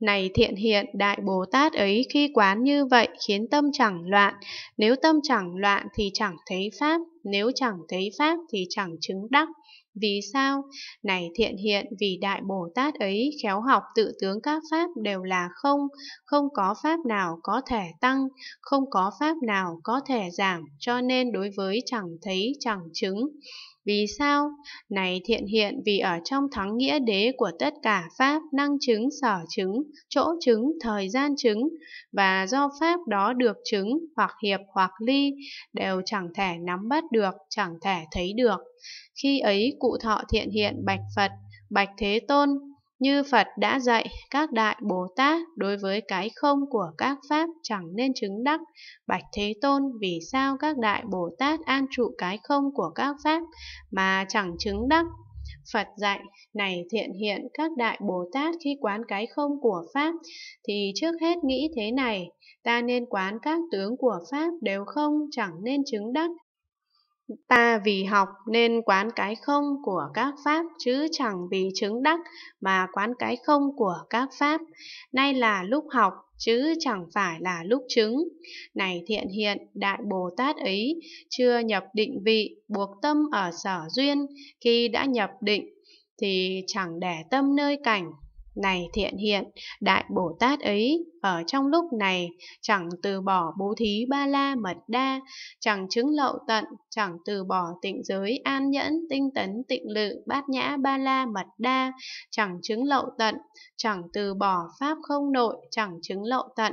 Này thiện hiện đại Bồ Tát ấy khi quán như vậy khiến tâm chẳng loạn, nếu tâm chẳng loạn thì chẳng thấy Pháp, nếu chẳng thấy Pháp thì chẳng chứng đắc. Vì sao? Này thiện hiện vì Đại Bồ Tát ấy khéo học tự tướng các Pháp đều là không, không có Pháp nào có thể tăng, không có Pháp nào có thể giảm, cho nên đối với chẳng thấy chẳng chứng. Vì sao? Này thiện hiện vì ở trong thắng nghĩa đế của tất cả Pháp năng chứng sở chứng, chỗ chứng, thời gian chứng, và do Pháp đó được chứng hoặc hiệp hoặc ly, đều chẳng thể nắm bắt được được, chẳng thể thấy được. Khi ấy cụ thọ thiện hiện bạch Phật, bạch Thế Tôn, như Phật đã dạy, các đại Bồ Tát đối với cái không của các Pháp chẳng nên chứng đắc. Bạch Thế Tôn, vì sao các đại Bồ Tát an trụ cái không của các Pháp mà chẳng chứng đắc? Phật dạy, này thiện hiện các đại Bồ Tát khi quán cái không của Pháp, thì trước hết nghĩ thế này, ta nên quán các tướng của Pháp đều không, chẳng nên chứng đắc, ta vì học nên quán cái không của các pháp chứ chẳng vì chứng đắc mà quán cái không của các pháp nay là lúc học chứ chẳng phải là lúc chứng này thiện hiện đại bồ tát ấy chưa nhập định vị buộc tâm ở sở duyên khi đã nhập định thì chẳng để tâm nơi cảnh này thiện hiện, Đại Bồ Tát ấy, ở trong lúc này, chẳng từ bỏ bố thí ba la mật đa, chẳng chứng lậu tận, chẳng từ bỏ tịnh giới an nhẫn, tinh tấn tịnh lự, bát nhã ba la mật đa, chẳng chứng lậu tận, chẳng từ bỏ pháp không nội, chẳng chứng lậu tận,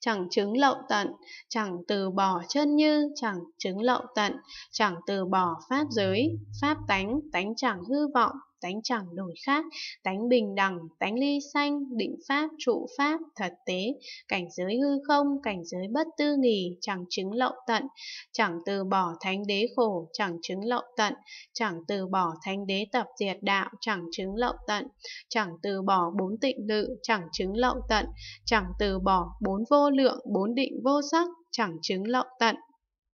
chẳng chứng lậu tận, chẳng từ bỏ chân như, chẳng chứng lậu tận, chẳng từ bỏ pháp giới, pháp tánh, tánh chẳng hư vọng, tánh chẳng đổi khác, tánh bình đẳng, tánh ly sanh, định pháp, trụ pháp, thật tế, cảnh giới hư không, cảnh giới bất tư nghì, chẳng chứng lậu tận, chẳng từ bỏ thánh đế khổ, chẳng chứng lậu tận, chẳng từ bỏ thánh đế tập diệt đạo, chẳng chứng lậu tận, chẳng từ bỏ bốn tịnh lự, chẳng chứng lậu tận, chẳng từ bỏ bốn vô lượng, bốn định vô sắc, chẳng chứng lậu tận,